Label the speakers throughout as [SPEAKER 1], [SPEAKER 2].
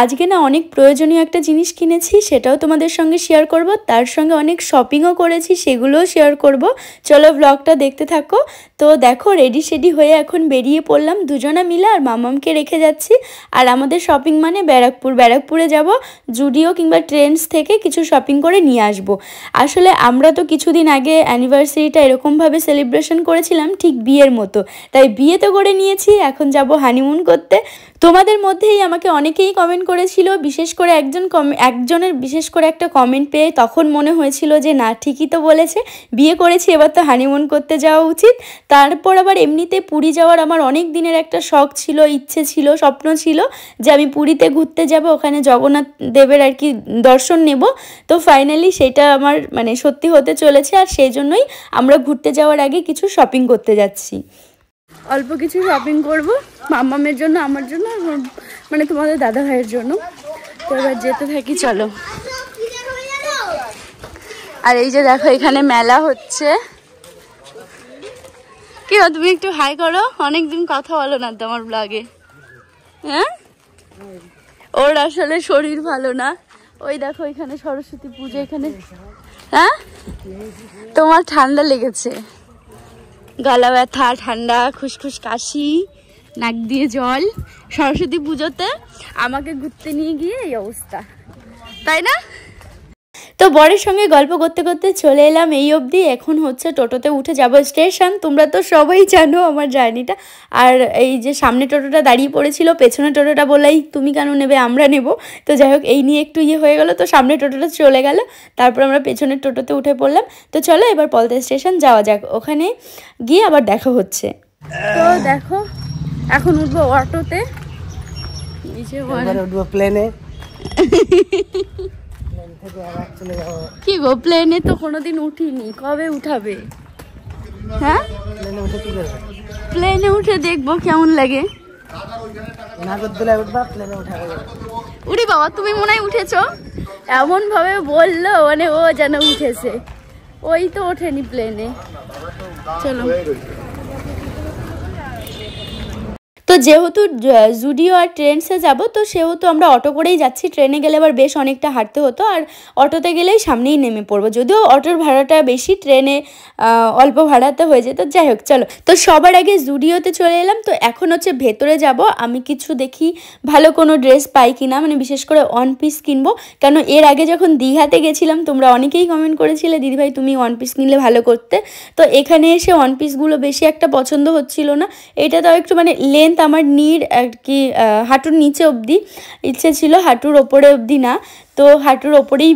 [SPEAKER 1] আজকে না অনেক প্রয়োজনীয় একটা জিনিস কিনেছি সেটাও তোমাদের সঙ্গে শেয়ার করব তার সঙ্গে অনেক শপিংও করেছি সেগুলোও শেয়ার করব চলো ব্লগটা দেখতে থাকো তো দেখো রেডি সেডি হয়ে এখন বেরিয়ে পড়লাম দুজনা মিলে আর মামামকে রেখে যাচ্ছি আর আমাদের শপিং মানে ব্যারাকপুর ব্যারাকপুরে যাব জুডিও কিংবা ট্রেন্ডস থেকে কিছু শপিং করে নিয়ে আসব। আসলে আমরা তো কিছুদিন আগে অ্যানিভার্সারিটা এরকমভাবে সেলিব্রেশন করেছিলাম ঠিক বিয়ের মতো তাই বিয়ে তো করে নিয়েছি এখন যাব হানিমুন করতে তোমাদের মধ্যেই আমাকে অনেকেই কমেন্ট করেছিল বিশেষ করে একজন একজনের বিশেষ করে একটা কমেন্ট পেয়ে তখন মনে হয়েছিল যে না ঠিকই তো বলেছে বিয়ে করেছি এবার তো হানিমুন করতে যাওয়া উচিত তারপর আবার এমনিতে পুরী যাওয়ার আমার অনেক দিনের একটা শখ ছিল ইচ্ছে ছিল স্বপ্ন ছিল যে আমি পুরীতে ঘুরতে যাব ওখানে জগন্নাথ দেবের আর কি দর্শন নেব তো ফাইনালি সেটা আমার মানে সত্যি হতে চলেছে আর সেই জন্যই আমরা ঘুরতে যাওয়ার আগে কিছু শপিং করতে যাচ্ছি অল্প কিছু শপিং করব মামামের জন্য আমার জন্য মানে তোমাদের দাদা ভাইয়ের জন্য তো এবার যেতে থাকি চলো আর এই যে দেখো এখানে মেলা হচ্ছে কি তুমি একটু হাই করো অনেকদিন কথা বলো না তোমার ব্লগে হ্যাঁ ওর আসলে শরীর ভালো না ওই দেখো এখানে সরস্বতী পুজো এখানে হ্যাঁ তোমার ঠান্ডা লেগেছে গলা ব্যথা ঠান্ডা খুসখুস কাশি নাক দিয়ে জল সরস্বতী পুজোতে আমাকে ঘুরতে নিয়ে গিয়ে এই অবস্থা তাই না তো বরের সঙ্গে গল্প করতে করতে চলে এলাম এই অবধি এখন হচ্ছে টোটোতে উঠে যাব স্টেশন তোমরা তো সবাই জানো আমার জার্নিটা আর এই যে সামনে টোটোটা দাঁড়িয়ে পড়েছিল পেছনে টোটোটা বলাই তুমি কেন নেবে আমরা নেব তো যাই হোক এই নিয়ে একটু ইয়ে হয়ে গেল তো সামনে টোটোটা চলে গেল তারপর আমরা পেছনের টোটোতে উঠে পড়লাম তো চলো এবার পলতা স্টেশন যাওয়া যাক ওখানে গিয়ে আবার দেখা হচ্ছে তো দেখো এখন উঠবো অটোতে উঠবো প্লেনে থেকে আবার চলে যাবো কি গো প্লেনে তো কোনোদিন উঠিনি কবে উঠাবে হ্যাঁ প্লেনে উঠে কি করবে প্লেনে উঠে দেখবো কেমন লাগে নাগরদোলায় উড়ি বাবা তুমি মনে হয় উঠেছো এমন ভাবে বললো মানে ও যেন উঠেছে ওই তো ওঠেনি প্লেনে চলো তো যেহেতু জুডিও আর ট্রেন্ডসে যাব তো সেহেতু আমরা অটো করেই যাচ্ছি ট্রেনে গেলে আবার বেশ অনেকটা হাঁটতে হতো আর অটোতে গেলেই সামনেই নেমে পড়বো যদিও অটোর ভাড়াটা বেশি ট্রেনে অল্প ভাড়াতে হয়ে যেত যাই হোক চলো তো সবার আগে জুডিওতে চলে এলাম তো এখন হচ্ছে ভেতরে যাব আমি কিছু দেখি ভালো কোনো ড্রেস পাই কিনা মানে বিশেষ করে ওয়ান পিস কিনবো কেন এর আগে যখন দীঘাতে গেছিলাম তোমরা অনেকেই কমেন্ট করেছিলে দিদিভাই তুমি ওয়ান পিস কিনলে ভালো করতে তো এখানে এসে ওয়ান পিসগুলো বেশি একটা পছন্দ হচ্ছিল না এটা তাও একটু মানে লেন্থ আমার নির আর কি হাঁটুর নিচে অবধি ইচ্ছে ছিল হাঁটুর ওপরে অবধি না তো হাঁটুর ওপরেই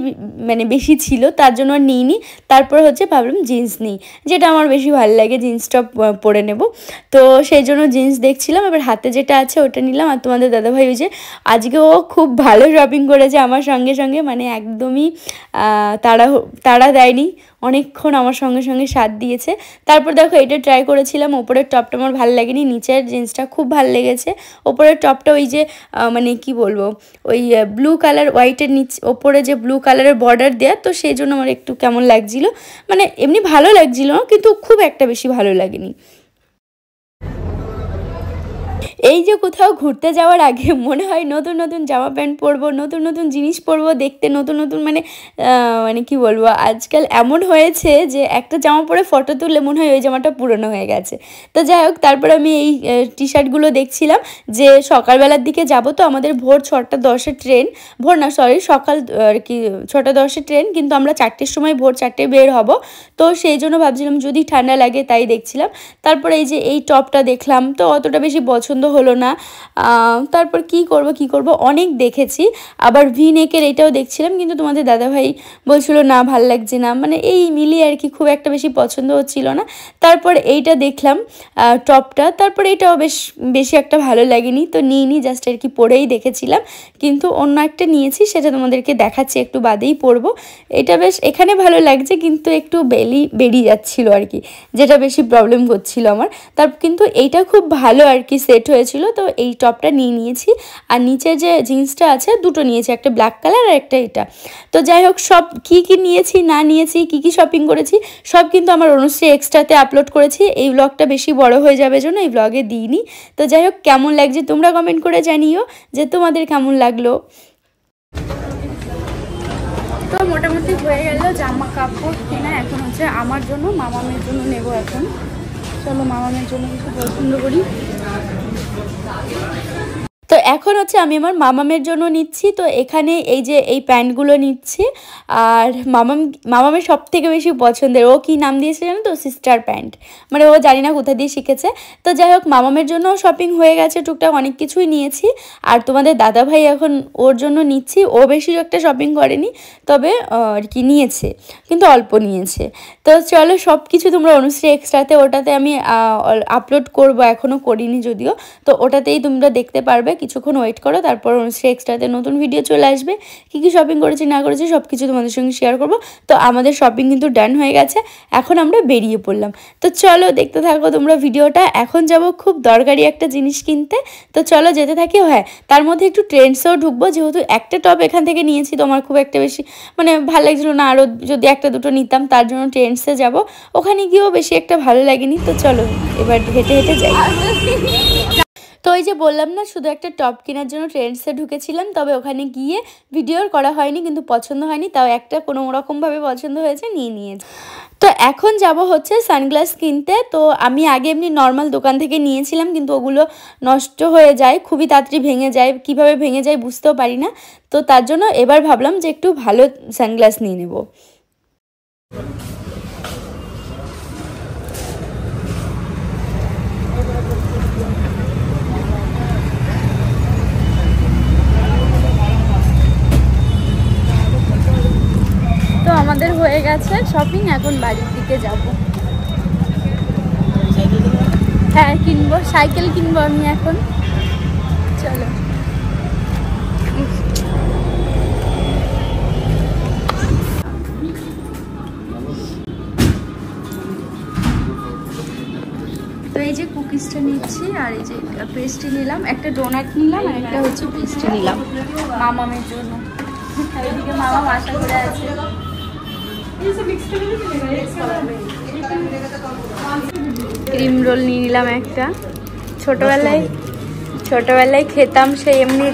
[SPEAKER 1] মানে বেশি ছিল তার জন্য আর নিইনি তারপর হচ্ছে ভাবলাম জিন্স নিই যেটা আমার বেশি ভালো লাগে জিন্সটা পরে নেব তো সেই জন্য জিন্স দেখছিলাম এবার হাতে যেটা আছে ওটা নিলাম আর তোমাদের দাদাভাই ওই যে আজকে ও খুব ভালো শপিং করেছে আমার সঙ্গে সঙ্গে মানে একদমই তারা তারা দেয়নি অনেকক্ষণ আমার সঙ্গে সঙ্গে সাথ দিয়েছে তারপর দেখো এটা ট্রাই করেছিলাম ওপরের টপটা আমার ভালো লাগেনি নিচের জিন্সটা খুব ভালো লেগেছে ওপরের টপটা ওই যে মানে কি বলবো ওই ব্লু কালার হোয়াইটের নিচে ওপরে যে ব্লু কালারের বর্ডার দেয়া তো সেই জন্য আমার একটু কেমন লাগছিলো মানে এমনি ভালো লাগছিলো কিন্তু খুব একটা বেশি ভালো লাগেনি এই যে কোথাও ঘুরতে যাওয়ার আগে মনে হয় নতুন নতুন জামা প্যান্ট পরবো নতুন নতুন জিনিস পরবো দেখতে নতুন নতুন মানে মানে কি বলবো আজকাল এমন হয়েছে যে একটা জামা পরে ফটো তুললে মনে হয় ওই জামাটা পুরনো হয়ে গেছে তো যাই হোক তারপর আমি এই টি শার্টগুলো দেখছিলাম যে সকালবেলার দিকে যাব তো আমাদের ভোর ছটা দশের ট্রেন ভোর না সরি সকাল আর কি ছটা দশের ট্রেন কিন্তু আমরা চারটের সময় ভোর চারটে বের হব তো সেই জন্য ভাবছিলাম যদি ঠান্ডা লাগে তাই দেখছিলাম তারপরে এই যে এই টপটা দেখলাম তো অতটা বেশি বছর পছন্দ হলো না তারপর কি করব কি করব অনেক দেখেছি আবার ভি নেকের এটাও দেখছিলাম কিন্তু তোমাদের দাদাভাই বলছিল না ভাল লাগছে না মানে এই মিলিয়ে আর কি খুব একটা বেশি পছন্দ হচ্ছিল না তারপর এইটা দেখলাম টপটা তারপর এটাও বেশ বেশি একটা ভালো লাগেনি তো নিই জাস্ট আর কি পরেই দেখেছিলাম কিন্তু অন্য একটা নিয়েছি সেটা তোমাদেরকে দেখাচ্ছি একটু বাদেই পরবো এটা বেশ এখানে ভালো লাগছে কিন্তু একটু বেলি বেরিয়ে যাচ্ছিল আর কি যেটা বেশি প্রবলেম করছিল আমার তার কিন্তু এইটা খুব ভালো আর কি সে সেট হয়েছিল তো এই টপটা নিয়ে নিয়েছি আর নিচে যে জিন্সটা আছে দুটো নিয়েছি একটা ব্ল্যাক কালার আর একটা এটা তো যাই হোক সব কি কি নিয়েছি না নিয়েছি কি কি শপিং করেছি সব কিন্তু আমার অনুষ্ঠানে এক্সট্রাতে আপলোড করেছি এই ব্লগটা বেশি বড় হয়ে যাবে জন্য এই ব্লগে দিইনি তো যাই হোক কেমন লাগছে তোমরা কমেন্ট করে জানিও যে তোমাদের কেমন লাগলো তো মোটামুটি হয়ে গেল জামা কাপড় কিনা এখন হচ্ছে আমার জন্য মামামের জন্য নেব এখন চলো মামামের জন্য কিছু পছন্দ করি Thank you. তো এখন হচ্ছে আমি আমার মামামের জন্য নিচ্ছি তো এখানে এই যে এই প্যান্টগুলো নিচ্ছি আর মামাম মামামের সব থেকে বেশি পছন্দের ও কি নাম দিয়েছে জানো তো সিস্টার প্যান্ট মানে ও জানি না কোথা দিয়ে শিখেছে তো যাই হোক মামামের জন্য শপিং হয়ে গেছে টুকটাক অনেক কিছুই নিয়েছি আর তোমাদের দাদা ভাই এখন ওর জন্য নিচ্ছি ও বেশি একটা শপিং করেনি তবে আর কি নিয়েছে কিন্তু অল্প নিয়েছে তো চলো সব কিছু তোমরা অনুষ্ঠানে এক্সট্রাতে ওটাতে আমি আপলোড করব এখনও করিনি যদিও তো ওটাতেই তোমরা দেখতে পারবে কিছুক্ষণ ওয়েট করো তারপর অনুশ্রী এক্সট্রাতে নতুন ভিডিও চলে আসবে কী কী শপিং করেছি না করেছি সব কিছু তোমাদের সঙ্গে শেয়ার করবো তো আমাদের শপিং কিন্তু ডান হয়ে গেছে এখন আমরা বেরিয়ে পড়লাম তো চলো দেখতে থাকো তোমরা ভিডিওটা এখন যাব খুব দরকারি একটা জিনিস কিনতে তো চলো যেতে থাকি হ্যাঁ তার মধ্যে একটু ট্রেন্ডসেও ঢুকবো যেহেতু একটা টপ এখান থেকে নিয়েছি তো আমার খুব একটা বেশি মানে ভালো লাগছিলো না আরও যদি একটা দুটো নিতাম তার জন্য ট্রেন্ডসে যাব ওখানে গিয়েও বেশি একটা ভালো লাগেনি তো চলো এবার হেঁটে হেঁটে যাই তো এই যে বললাম না শুধু একটা টপ কেনার জন্য ট্রেন্ডসে ঢুকেছিলাম তবে ওখানে গিয়ে ভিডিও করা হয়নি কিন্তু পছন্দ হয়নি তাও একটা কোনো রকমভাবে পছন্দ হয়েছে নিয়ে নিয়ে তো এখন যাব হচ্ছে সানগ্লাস কিনতে তো আমি আগে এমনি নর্মাল দোকান থেকে নিয়েছিলাম কিন্তু ওগুলো নষ্ট হয়ে যায় খুবই তাড়াতাড়ি ভেঙে যায় কিভাবে ভেঙে যায় বুঝতেও পারি না তো তার জন্য এবার ভাবলাম যে একটু ভালো সানগ্লাস নিয়ে নেবো হয়ে গেছে শপিং এখন বাড়ির দিকে যাব হ্যাঁ কিনবো সাইকেল কিনবো আমি এখন চলো এই যে কুকিজটা নিচ্ছি আর এই যে পেস্ট্রি নিলাম একটা ডোনাট নিলাম আর একটা হচ্ছে পেস্ট্রি নিলাম মামামের জন্য এইদিকে আশা করে আছে রোল নিয়ে নিলাম একটা ছোটবেলায় ছোটবেলায় খেতাম সে এমনি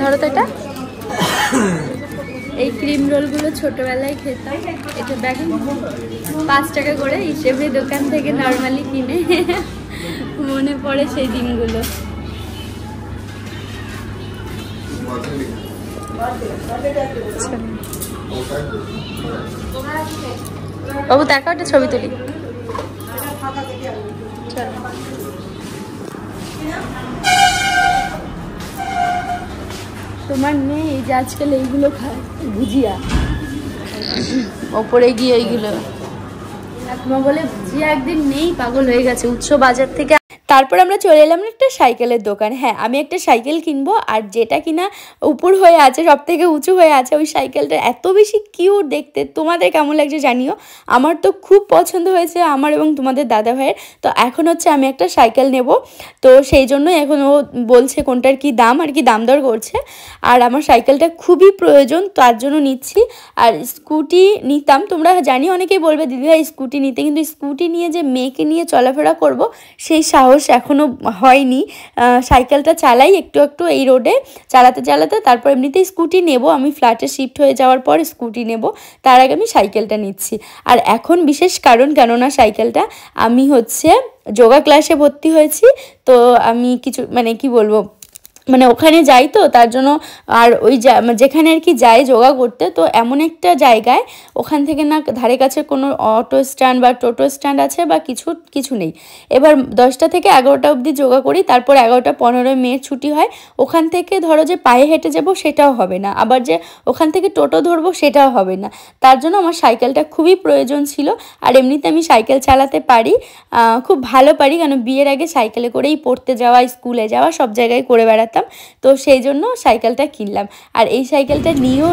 [SPEAKER 1] ধরো তো এটা এই ক্রিম রোলগুলো ছোটবেলায় খেতাম এটা দেখেন পাঁচ টাকা করে হিসেবে দোকান থেকে নর্মালি কিনে মনে পড়ে সেই দিনগুলো বাবু দেখাও একটা ছবি তুলি তোমার মেয়ে এই যে আজকাল এইগুলো খায় ভুজিয়া ওপরে গিয়ে এইগুলো ঠাকুমা বলে ভুজিয়া একদিন নেই পাগল হয়ে গেছে উৎস বাজার থেকে তারপর আমরা চলে এলাম একটা সাইকেলের দোকান হ্যাঁ আমি একটা সাইকেল কিনবো আর যেটা কিনা উপর হয়ে আছে সব থেকে উঁচু হয়ে আছে ওই সাইকেলটা এত বেশি কিউট দেখতে তোমাদের কেমন লাগছে জানিও আমার তো খুব পছন্দ হয়েছে আমার এবং তোমাদের দাদা ভাইয়ের তো এখন হচ্ছে আমি একটা সাইকেল নেব তো সেই জন্যই এখন ও বলছে কোনটার কি দাম আর কি দাম দর করছে আর আমার সাইকেলটা খুবই প্রয়োজন তার জন্য নিচ্ছি আর স্কুটি নিতাম তোমরা জানি অনেকেই বলবে দিদিভাই স্কুটি নিতে কিন্তু স্কুটি নিয়ে যে মেয়েকে নিয়ে চলাফেরা করব সেই সাহস অভ্যেস এখনও হয়নি সাইকেলটা চালাই একটু একটু এই রোডে চালাতে চালাতে তারপর এমনিতেই স্কুটি নেব আমি ফ্ল্যাটে শিফট হয়ে যাওয়ার পর স্কুটি নেব তার আগে আমি সাইকেলটা নিচ্ছি আর এখন বিশেষ কারণ কেননা সাইকেলটা আমি হচ্ছে যোগা ক্লাসে ভর্তি হয়েছি তো আমি কিছু মানে কি বলবো মানে ওখানে যাই তো তার জন্য আর ওই মানে যেখানে আর কি যাই যোগা করতে তো এমন একটা জায়গায় ওখান থেকে না ধারে কাছে কোনো অটো স্ট্যান্ড বা টোটো স্ট্যান্ড আছে বা কিছু কিছু নেই এবার দশটা থেকে এগারোটা অবধি যোগা করি তারপর এগারোটা পনেরো মেয়ের ছুটি হয় ওখান থেকে ধরো যে পায়ে হেঁটে যাব সেটাও হবে না আবার যে ওখান থেকে টোটো ধরবো সেটাও হবে না তার জন্য আমার সাইকেলটা খুবই প্রয়োজন ছিল আর এমনিতে আমি সাইকেল চালাতে পারি খুব ভালো পারি কেন বিয়ের আগে সাইকেলে করেই পড়তে যাওয়া স্কুলে যাওয়া সব জায়গায় করে বেড়াতে পারতাম তো সেই জন্য সাইকেলটা কিনলাম আর এই সাইকেলটা নিয়েও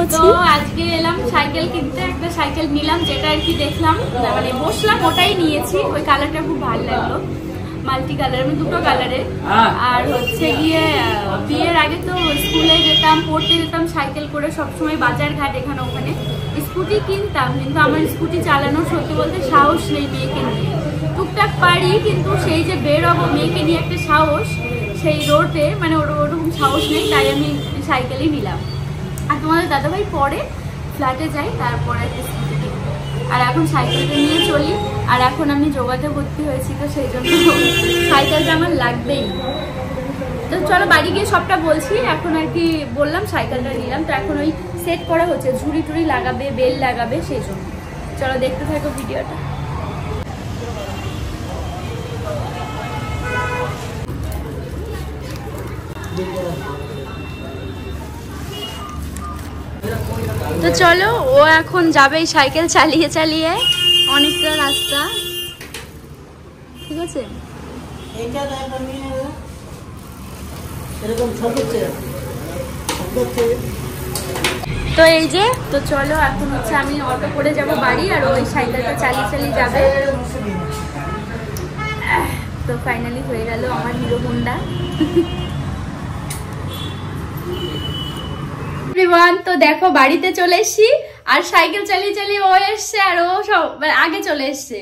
[SPEAKER 1] আজকে এলাম সাইকেল কিনতে একটা সাইকেল নিলাম যেটা আর কি দেখলাম মানে বসলাম ওটাই নিয়েছি ওই কালারটা খুব ভালো লাগলো মাল্টি কালার মানে দুটো কালারে হ্যাঁ। আর হচ্ছে গিয়ে বিয়ের আগে তো স্কুলে যেতাম পড়তে যেতাম সাইকেল করে সবসময় বাজার ঘাট এখানে ওখানে স্কুটি কিনতাম কিন্তু আমার স্কুটি চালানোর সত্যি বলতে সাহস নেই মেয়েকে নিয়ে টুকটাক পারি কিন্তু সেই যে বেরোবো মেয়েকে নিয়ে একটা সাহস সেই রোডে মানে ওরকম সাহস নেই তাই আমি সাইকেলই নিলাম আর তোমাদের দাদাভাই পরে ফ্ল্যাটে যাই তারপরে আর এখন সাইকেলটা নিয়ে চলি আর এখন আমি যোগাতে ভর্তি হয়েছি তো সেই জন্য সাইকেলটা আমার লাগবেই তো চলো বাড়ি গিয়ে সবটা বলছি এখন আর কি বললাম সাইকেলটা নিলাম তো এখন ওই সেট করা হচ্ছে ঝুড়ি টুড়ি লাগাবে বেল লাগাবে সেই জন্য চলো দেখতে থাকো ভিডিওটা তো চলো ও এখন যাবে সাইকেল চালিয়ে চালিয়ে অনেকটা রাস্তা ঠিক আছে তো এই যে তো চলো এখন হচ্ছে আমি অটো করে যাব বাড়ি আর ওই সাইকেলটা চালিয়ে চালিয়ে যাবে তো ফাইনালি হয়ে গেল আমার হিরো হোন্ডা এভরিওয়ান তো দেখো বাড়িতে চলে এসছি আর সাইকেল চালিয়ে চালিয়ে ও এসছে আর ও সব মানে আগে চলে এসছে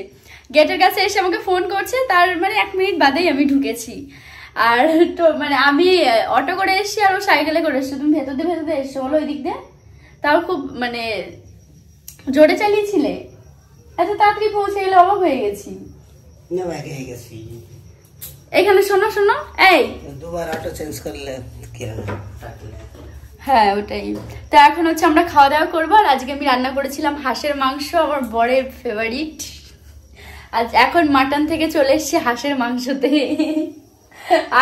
[SPEAKER 1] গেটের কাছে এসে আমাকে ফোন করছে তার মানে এক মিনিট বাদেই আমি ঢুকেছি আর তো মানে আমি অটো করে এসছি আর ও সাইকেলে করে এসছি তুমি ভেতর দিয়ে ভেতর দিয়ে এসছো বলো ওই দিক দিয়ে তাও খুব মানে জোরে চালিয়েছিলে এত তাড়াতাড়ি পৌঁছে গেলে অবাক হয়ে গেছি এখানে শোনো শোনো এই দুবার অটো চেঞ্জ করলে হ্যাঁ ওটাই তো এখন হচ্ছে আমরা খাওয়া দাওয়া করবো আর আজকে আমি রান্না করেছিলাম হাঁসের মাংস আমার বরের ফেভারিট আজ এখন মাটন থেকে চলে এসছি হাঁসের মাংসতে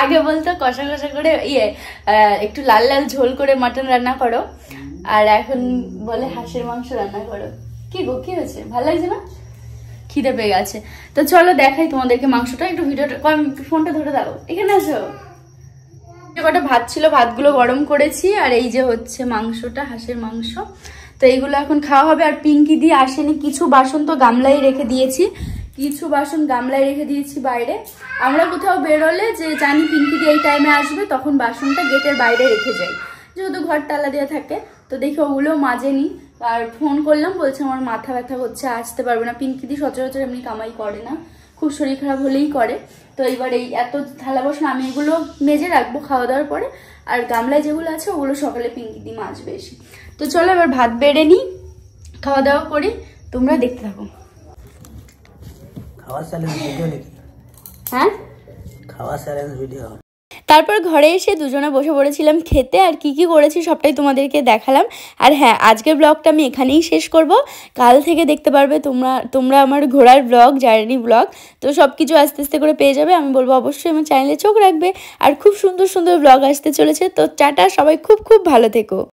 [SPEAKER 1] আগে বলতো কষা কষা করে ইয়ে একটু লাল লাল ঝোল করে মাটন রান্না করো আর এখন বলে হাঁসের মাংস রান্না করো কি গো কি হয়েছে ভালো লাগছে না খিদে পেয়ে গেছে তো চলো দেখাই তোমাদেরকে মাংসটা একটু ভিডিওটা ফোনটা ধরে দাও এখানে আসো কটা ভাত ছিল ভাতগুলো গরম করেছি আর এই যে হচ্ছে মাংসটা হাঁসের মাংস তো এইগুলো এখন খাওয়া হবে আর পিঙ্কি দিয়ে আসেনি কিছু বাসন তো গামলায় রেখে দিয়েছি কিছু বাসন গামলায় রেখে দিয়েছি বাইরে আমরা কোথাও বেরোলে যে জানি পিঙ্কি দিয়ে এই টাইমে আসবে তখন বাসনটা গেটের বাইরে রেখে যাই যেহেতু ঘর তালা দেওয়া থাকে তো দেখি ওগুলো মাজেনি আর ফোন করলাম বলছে আমার মাথা ব্যথা হচ্ছে আসতে পারবো না পিঙ্কি দিয়ে সচরাচর এমনি কামাই করে না খুব শরীর খারাপ হলেই করে তো এইবার এই এত থালা বসে আমি এগুলো মেজে রাখবো খাওয়া দাওয়ার পরে আর গামলায় যেগুলো আছে ওগুলো সকালে পিঙ্কি দি মাছ বেশি তো চলো এবার ভাত বেড়ে নিই খাওয়া দাওয়া করি তোমরা দেখতে থাকো খাওয়া চ্যালেঞ্জ ভিডিও নাকি হ্যাঁ খাওয়া চ্যালেঞ্জ ভিডিও তারপর ঘরে এসে দুজনে বসে পড়েছিলাম খেতে আর কি কি করেছি সবটাই তোমাদেরকে দেখালাম আর হ্যাঁ আজকের ব্লগটা আমি এখানেই শেষ করব কাল থেকে দেখতে পারবে তোমরা তোমরা আমার ঘোরার ব্লগ জার্নি ব্লগ তো সব কিছু আস্তে আস্তে করে পেয়ে যাবে আমি বলবো অবশ্যই আমার চ্যানেলে চোখ রাখবে আর খুব সুন্দর সুন্দর ব্লগ আসতে চলেছে তো চাটা সবাই খুব খুব ভালো থেকো